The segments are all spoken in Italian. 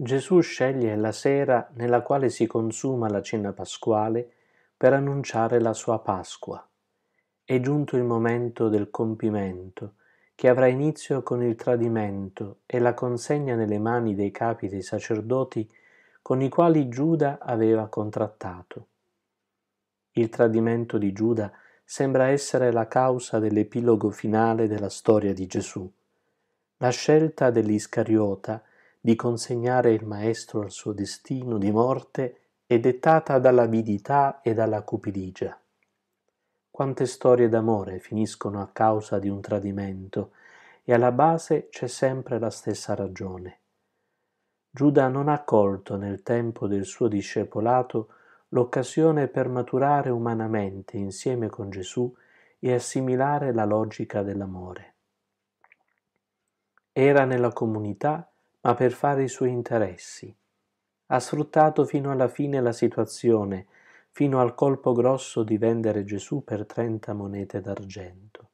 Gesù sceglie la sera nella quale si consuma la cena pasquale per annunciare la sua Pasqua. È giunto il momento del compimento, che avrà inizio con il tradimento e la consegna nelle mani dei capi dei sacerdoti con i quali Giuda aveva contrattato. Il tradimento di Giuda sembra essere la causa dell'epilogo finale della storia di Gesù. La scelta dell'Iscariota è di consegnare il maestro al suo destino di morte è dettata dall'avidità e dalla cupidigia. Quante storie d'amore finiscono a causa di un tradimento e alla base c'è sempre la stessa ragione. Giuda non ha colto nel tempo del suo discepolato l'occasione per maturare umanamente insieme con Gesù e assimilare la logica dell'amore. Era nella comunità ma per fare i suoi interessi. Ha sfruttato fino alla fine la situazione, fino al colpo grosso di vendere Gesù per 30 monete d'argento.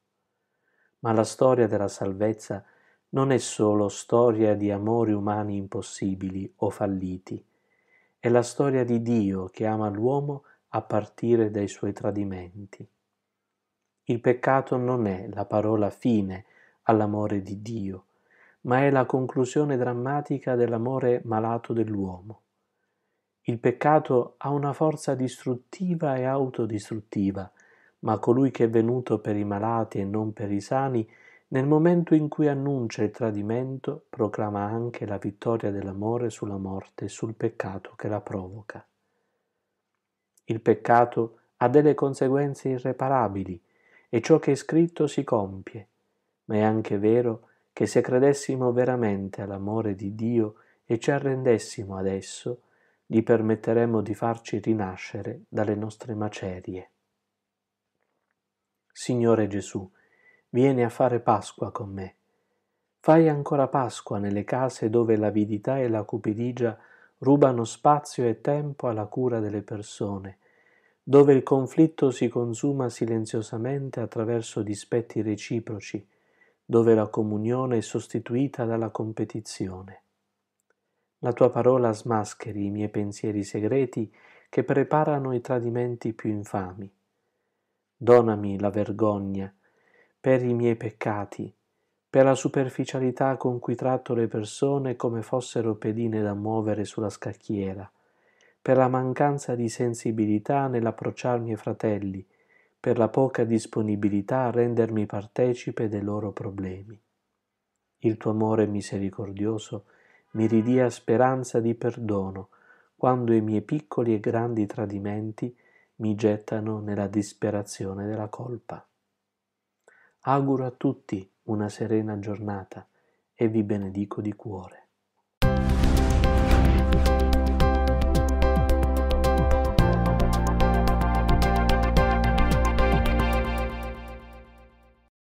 Ma la storia della salvezza non è solo storia di amori umani impossibili o falliti, è la storia di Dio che ama l'uomo a partire dai suoi tradimenti. Il peccato non è la parola fine all'amore di Dio, ma è la conclusione drammatica dell'amore malato dell'uomo. Il peccato ha una forza distruttiva e autodistruttiva, ma colui che è venuto per i malati e non per i sani, nel momento in cui annuncia il tradimento, proclama anche la vittoria dell'amore sulla morte e sul peccato che la provoca. Il peccato ha delle conseguenze irreparabili e ciò che è scritto si compie, ma è anche vero che se credessimo veramente all'amore di Dio e ci arrendessimo ad esso, gli permetteremmo di farci rinascere dalle nostre macerie. Signore Gesù, vieni a fare Pasqua con me. Fai ancora Pasqua nelle case dove l'avidità e la cupidigia rubano spazio e tempo alla cura delle persone, dove il conflitto si consuma silenziosamente attraverso dispetti reciproci, dove la comunione è sostituita dalla competizione. La tua parola smascheri i miei pensieri segreti che preparano i tradimenti più infami. Donami la vergogna per i miei peccati, per la superficialità con cui tratto le persone come fossero pedine da muovere sulla scacchiera, per la mancanza di sensibilità nell'approcciarmi ai fratelli, per la poca disponibilità a rendermi partecipe dei loro problemi. Il tuo amore misericordioso mi ridia speranza di perdono quando i miei piccoli e grandi tradimenti mi gettano nella disperazione della colpa. Auguro a tutti una serena giornata e vi benedico di cuore.